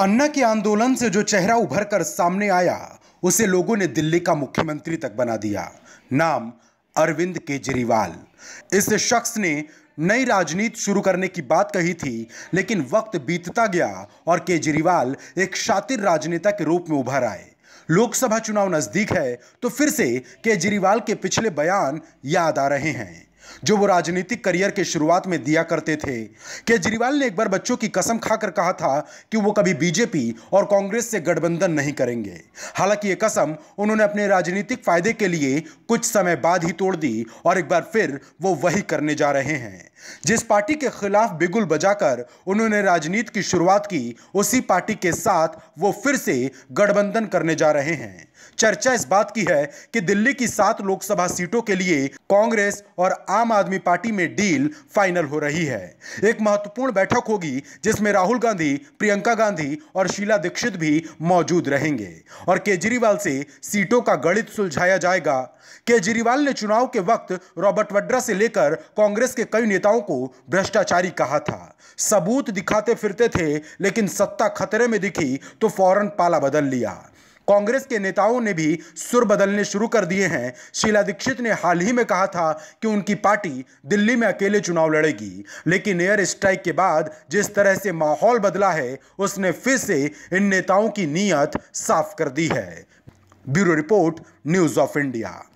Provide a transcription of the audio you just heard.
अन्ना के आंदोलन से जो चेहरा उभर कर सामने आया उसे लोगों ने दिल्ली का मुख्यमंत्री तक बना दिया नाम अरविंद केजरीवाल इस शख्स ने नई राजनीति शुरू करने की बात कही थी लेकिन वक्त बीतता गया और केजरीवाल एक शातिर राजनेता के रूप में उभर आए लोकसभा चुनाव नज़दीक है तो फिर से केजरीवाल के पिछले बयान याद आ रहे हैं जो वो राजनीतिक करियर के शुरुआत में दिया करते थे केजरीवाल ने एक बार बच्चों की कसम खाकर कहा था कि वो कभी बीजेपी और कांग्रेस से गठबंधन नहीं करेंगे हालांकि ये कसम उन्होंने अपने राजनीतिक फायदे के लिए कुछ समय बाद ही तोड़ दी और एक बार फिर वो वही करने जा रहे हैं जिस पार्टी के खिलाफ बिगुल बजाकर उन्होंने राजनीति की शुरुआत की उसी पार्टी के साथ वो फिर से गठबंधन करने जा रहे हैं चर्चा इस बात की है कि दिल्ली की सात लोकसभा सीटों के लिए कांग्रेस और आम आदमी पार्टी में डील फाइनल हो रही है एक महत्वपूर्ण बैठक होगी जिसमें राहुल गांधी प्रियंका गांधी और शीला दीक्षित भी मौजूद रहेंगे और केजरीवाल से सीटों का गणित सुलझाया जाएगा केजरीवाल ने चुनाव के वक्त रॉबर्ट वड्रा से लेकर कांग्रेस के कई नेताओं को भ्रष्टाचारी कहा था सबूत दिखाते फिरते थे लेकिन सत्ता खतरे में दिखी तो फौरन पाला बदल लिया कांग्रेस के नेताओं ने भी सुर बदलने शुरू कर दिए हैं शीला दीक्षित ने हाल ही में कहा था कि उनकी पार्टी दिल्ली में अकेले चुनाव लड़ेगी लेकिन एयर स्ट्राइक के बाद जिस तरह से माहौल बदला है उसने फिर से इन नेताओं की नीयत साफ कर दी है bureau report news of India